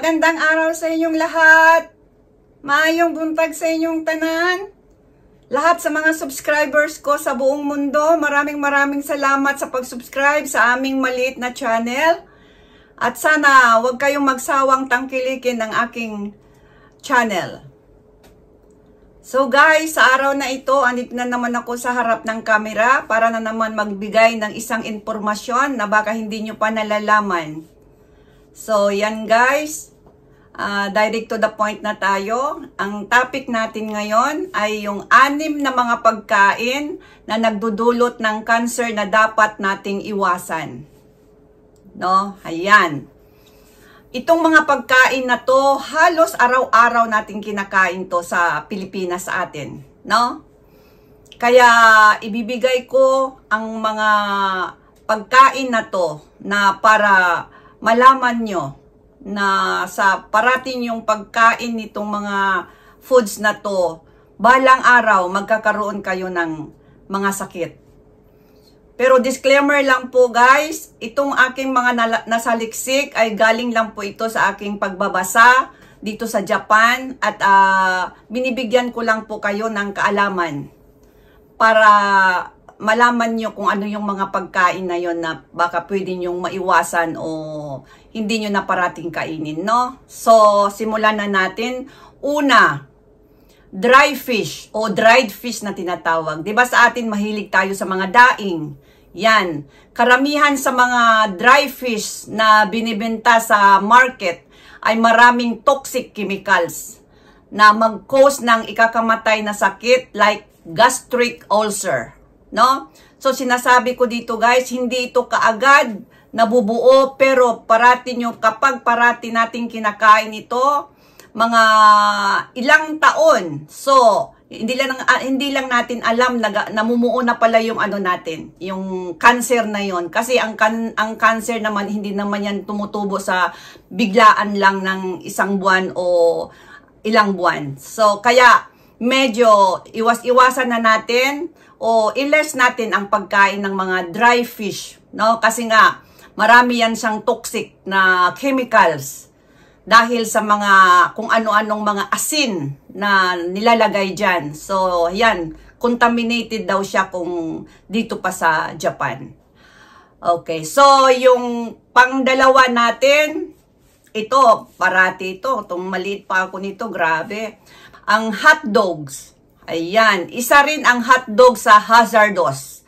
Magandang araw sa inyong lahat. Maayong buntag sa inyong tanan. Lahat sa mga subscribers ko sa buong mundo, maraming maraming salamat sa pag-subscribe sa aming maliit na channel. At sana huwag kayong magsawang tangkilikin ang aking channel. So guys, sa araw na ito, andit na naman ako sa harap ng kamera para na naman magbigay ng isang impormasyon na baka hindi nyo pa nalalaman. So, yan guys. Uh, direct to the point na tayo. Ang topic natin ngayon ay yung anim na mga pagkain na nagdudulot ng cancer na dapat nating iwasan. No? Ayan. Itong mga pagkain na to, halos araw-araw natin kinakain to sa Pilipinas sa atin. No? Kaya ibibigay ko ang mga pagkain na to na para malaman nyo na sa parating yung pagkain nitong mga foods na to, balang araw magkakaroon kayo ng mga sakit. Pero disclaimer lang po guys, itong aking mga nasaliksik ay galing lang po ito sa aking pagbabasa dito sa Japan at uh, binibigyan ko lang po kayo ng kaalaman para malaman nyo kung ano yung mga pagkain na yon na baka pwede nyong maiwasan o hindi nyo na parating kainin, no? So, simulan na natin. Una, dry fish o dried fish na tinatawag. ba diba sa atin mahilig tayo sa mga daing? Yan. Karamihan sa mga dry fish na binibenta sa market ay maraming toxic chemicals na mag-cause ng ikakamatay na sakit like gastric ulcer no? So sinasabi ko dito guys, hindi ito kaagad nabubuo pero parati nyo kapag parati natin kinakain ito, mga ilang taon. So, hindi lang uh, hindi lang natin alam na namumuo na pala yung ano natin, yung cancer na yon kasi ang kan, ang cancer naman hindi naman yan tumutubo sa biglaan lang ng isang buwan o ilang buwan. So kaya medyo iwas-iwasan na natin o iles natin ang pagkain ng mga dry fish, no? Kasi nga marami yan siyang toxic na chemicals dahil sa mga kung ano-anong mga asin na nilalagay diyan. So, yan, contaminated daw siya kung dito pa sa Japan. Okay, so yung pangdalawa natin, ito, parati ito, itong maliit pa ako nito, grabe. Ang hot dogs. Ayan, isa rin ang hotdog sa hazardous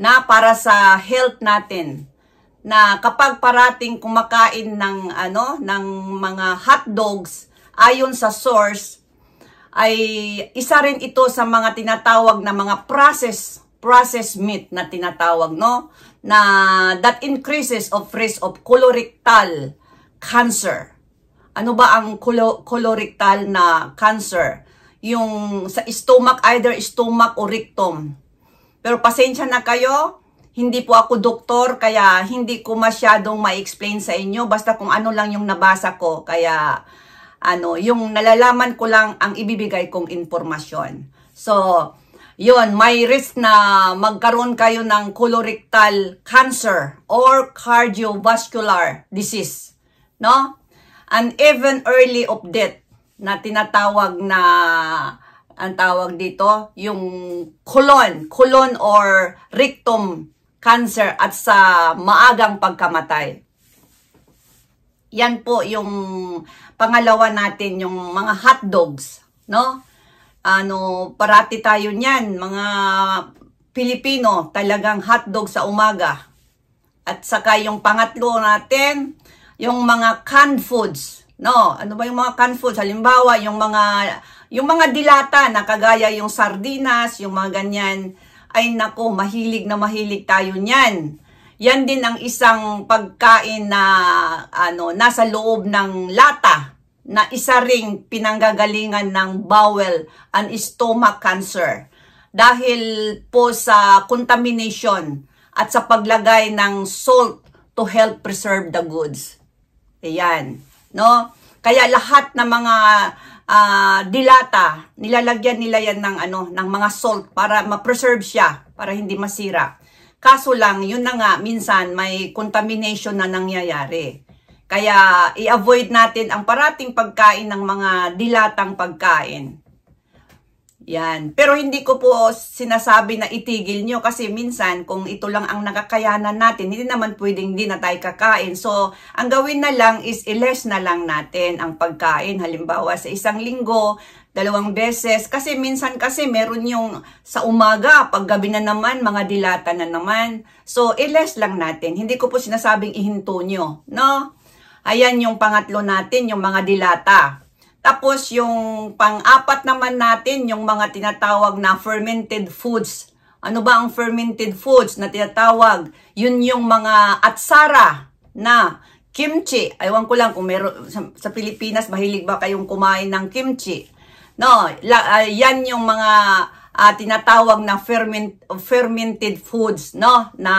na para sa health natin na kapag parating kumakain ng ano ng mga hotdogs ayon sa source ay isa rin ito sa mga tinatawag na mga process processed meat na tinatawag no na that increases of risk of colorectal cancer. Ano ba ang colorectal na cancer? yung sa stomach, either stomach o rectum. Pero pasensya na kayo, hindi po ako doktor, kaya hindi ko masyadong ma-explain sa inyo. Basta kung ano lang yung nabasa ko, kaya ano, yung nalalaman ko lang ang ibibigay kong informasyon. So, yun, may risk na magkaroon kayo ng colorectal cancer or cardiovascular disease, no? And even early of death na tinatawag na ang tawag dito, yung colon, colon or rectum cancer at sa maagang pagkamatay. Yan po yung pangalawa natin, yung mga hot dogs, no? Ano, parati tayo niyan, mga Pilipino, talagang hot dog sa umaga. At saka yung pangatlo natin, yung mga canned foods, No, ano ba yung mga canned foods? Halimbawa, yung mga yung mga dilata na kagaya yung sardinas, yung mga ganyan, ay nako, mahilig na mahilig tayo niyan. Yan din ang isang pagkain na ano, nasa loob ng lata na isa ring pinanggagalingan ng bowel and stomach cancer dahil po sa contamination at sa paglagay ng salt to help preserve the goods. Ayan no? Kaya lahat ng mga uh, dilata, nilalagyan nila yan ng ano, ng mga salt para ma-preserve siya, para hindi masira. Kaso lang, yun na nga, minsan may contamination na nangyayari. Kaya i-avoid natin ang parating pagkain ng mga dilatang pagkain. Yan. Pero hindi ko po sinasabi na itigil nyo kasi minsan kung ito lang ang nakakayanan natin, hindi naman pwedeng hindi na tayo kakain. So, ang gawin na lang is iles na lang natin ang pagkain. Halimbawa, sa isang linggo, dalawang beses. Kasi minsan kasi meron yung sa umaga, paggabi na naman, mga dilata na naman. So, iles lang natin. Hindi ko po sinasabing ihinto nyo. No? Ayan yung pangatlo natin, yung mga dilata. Tapos yung pang-apat naman natin, yung mga tinatawag na fermented foods. Ano ba ang fermented foods na tinatawag? Yun yung mga atsara na kimchi. Aywan ko lang kung meron, sa, sa Pilipinas, mahilig ba kayong kumain ng kimchi? No, la, uh, yan yung mga uh, tinatawag na ferment, fermented foods, no? Na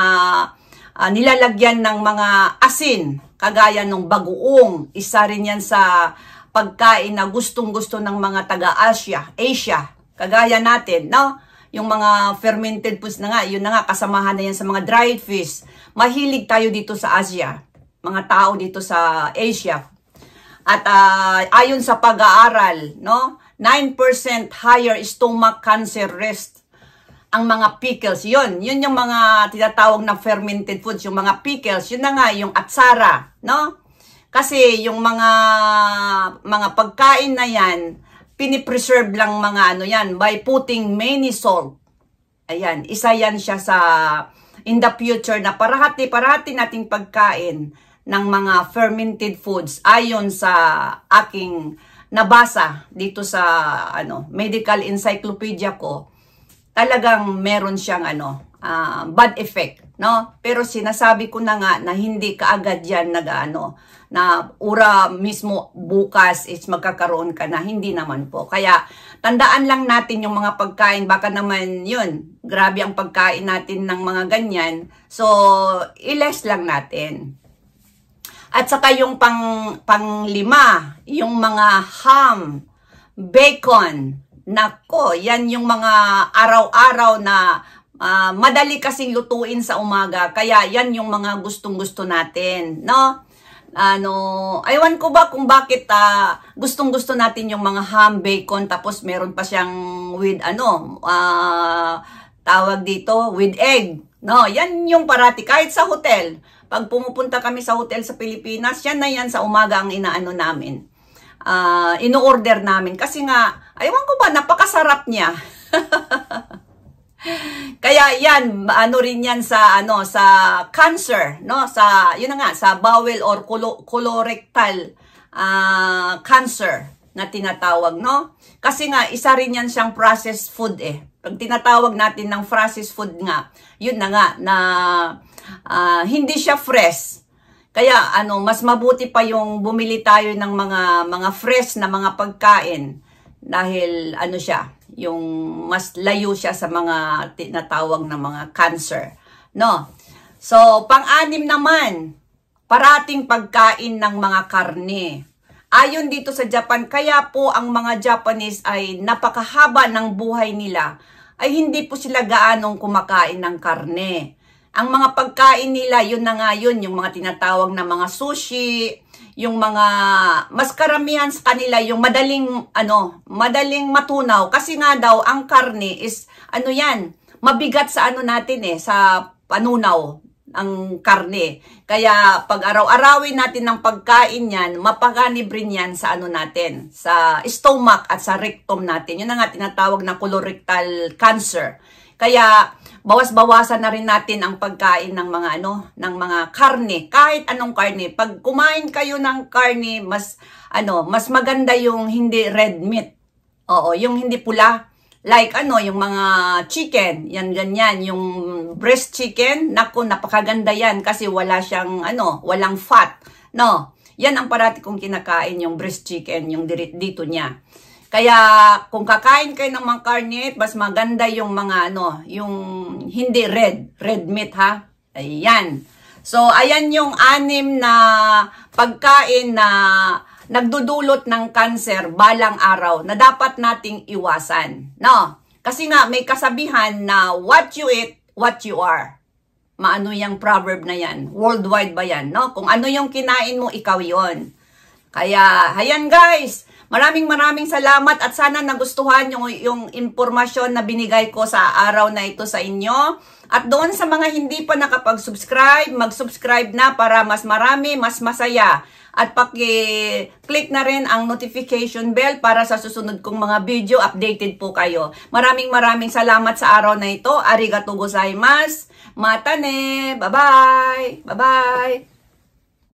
uh, nilalagyan ng mga asin, kagaya ng bagoong. Isa rin yan sa pagkain na gustong-gusto ng mga taga-Asia, Asia, kagaya natin, no? Yung mga fermented foods na nga, yun na nga, kasamahan na yan sa mga dried fish. Mahilig tayo dito sa Asia, mga tao dito sa Asia. At uh, ayon sa pag-aaral, no? 9% higher stomach cancer risk ang mga pickles, yun, yun yung mga tinatawag na fermented foods, yung mga pickles, yun na nga, yung atsara, no? Kasi yung mga mga pagkain na yan, pinipreserve lang mga ano yan by putting many salt. Ayan, isa yan siya sa in the future na parati-parati nating pagkain ng mga fermented foods ayon sa aking nabasa dito sa ano medical encyclopedia ko talagang meron siyang ano uh, bad effect no? Pero sinasabi ko na nga na hindi kaagad yan nag-ano, na ura mismo bukas is magkakaroon ka na, hindi naman po. Kaya tandaan lang natin yung mga pagkain, baka naman yun, grabe ang pagkain natin ng mga ganyan. So, iles lang natin. At saka yung pang, pang lima, yung mga ham, bacon, Nako, yan yung mga araw-araw na Uh, madali kasing lutuin sa umaga. Kaya yan yung mga gustong-gusto natin. No? Ano, aywan ko ba kung bakit uh, gustong-gusto natin yung mga ham bacon tapos meron pa siyang with ano, uh, tawag dito, with egg. No, yan yung parati kahit sa hotel. Pag pumupunta kami sa hotel sa Pilipinas, yan na yan sa umaga ang inaano namin uh, ino-order namin. Kasi nga, aywan ko ba, napakasarap niya. Kaya yan, ano rin yan sa ano sa cancer, no? Sa yun na nga sa bowel or colorectal uh, cancer na tinatawag, no? Kasi nga isa rin yan siyang processed food eh. Pag tinatawag natin ng processed food nga, yun na nga na uh, hindi siya fresh. Kaya ano, mas mabuti pa yung bumili tayo ng mga mga fresh na mga pagkain dahil ano siya, yung mas layo siya sa mga tinatawag na mga cancer. No? So, pang-anim naman, parating pagkain ng mga karne. Ayon dito sa Japan, kaya po ang mga Japanese ay napakahaba ng buhay nila ay hindi po sila gaanong kumakain ng karne. Ang mga pagkain nila, yun na nga yun, yung mga tinatawag na mga sushi, yung mga mas karamihan sa kanila yung madaling ano, madaling matunaw kasi nga daw ang karne is ano yan, mabigat sa ano natin eh sa panunaw ang karne. Kaya pag araw-arawin natin ng pagkain yan, mapaganibrin yan sa ano natin, sa stomach at sa rectum natin. Yun ang nga tinatawag na colorectal cancer. Kaya bawas-bawasan na rin natin ang pagkain ng mga ano, ng mga karne, kahit anong karne. Pag kumain kayo ng karne, mas ano, mas maganda yung hindi red meat. Oo, yung hindi pula. Like ano, yung mga chicken, yan ganyan, yung breast chicken, nako napakaganda yan kasi wala siyang ano, walang fat. No. Yan ang parati kong kinakain yung breast chicken, yung dito niya. Kaya kung kakain kayo ng mga carne, mas maganda yung mga ano, yung hindi red, red meat ha. Ayan. So ayan yung anim na pagkain na nagdudulot ng cancer balang araw na dapat nating iwasan. No? Kasi nga may kasabihan na what you eat, what you are. Maano yung proverb na yan? Worldwide ba yan? No? Kung ano yung kinain mo, ikaw yon. Kaya, hayan guys, Maraming maraming salamat at sana nagustuhan yung, yung impormasyon na binigay ko sa araw na ito sa inyo. At doon sa mga hindi pa nakapag-subscribe, mag-subscribe na para mas marami, mas masaya. At paki-click na rin ang notification bell para sa susunod kong mga video, updated po kayo. Maraming maraming salamat sa araw na ito. Arigato gozaimasu. Mata ne! Bye-bye! Bye-bye!